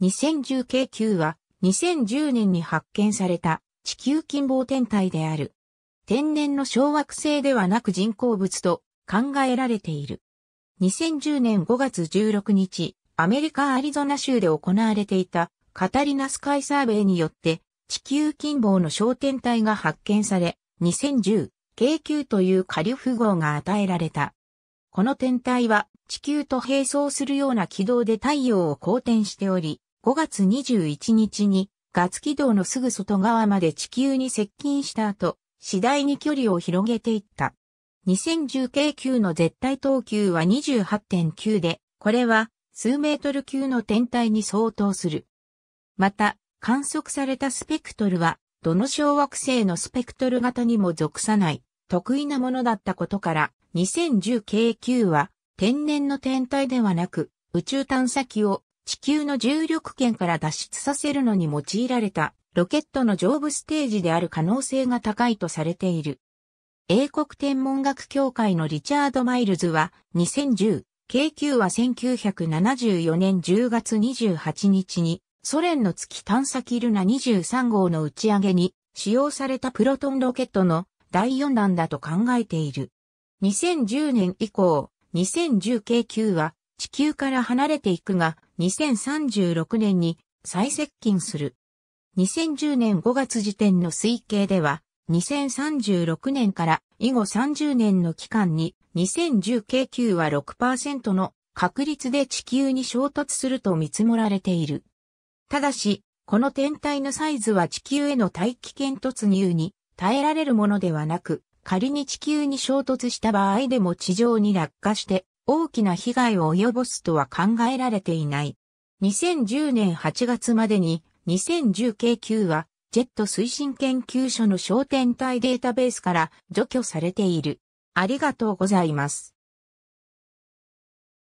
2010 k 9は2010年に発見された地球近傍天体である。天然の小惑星ではなく人工物と考えられている。2010年5月16日、アメリカ・アリゾナ州で行われていたカタリナスカイサーベイによって地球近傍の小天体が発見され、2010、K9 という流符号が与えられた。この天体は地球と並走するような軌道で太陽を公転しており、5月21日に月軌道のすぐ外側まで地球に接近した後、次第に距離を広げていった。2010系級の絶対等級は28.9で、これは数メートル級の天体に相当する。また、観測されたスペクトルは、どの小惑星のスペクトル型にも属さない、得意なものだったことから、2010系級は天然の天体ではなく、宇宙探査機を地球の重力圏から脱出させるのに用いられたロケットの上部ステージである可能性が高いとされている。英国天文学協会のリチャード・マイルズは2010、K9 は1974年10月28日にソ連の月探査キルナ23号の打ち上げに使用されたプロトンロケットの第4弾だと考えている。2010年以降、2010K9 は地球から離れていくが、2036年に最接近する。2010年5月時点の推計では、2036年から以後30年の期間に2010京急は6%の確率で地球に衝突すると見積もられている。ただし、この天体のサイズは地球への大気圏突入に耐えられるものではなく、仮に地球に衝突した場合でも地上に落下して大きな被害を及ぼすとは考えられていない。2010年8月までに2010 k q はジェット推進研究所の焦点体データベースから除去されている。ありがとうございます。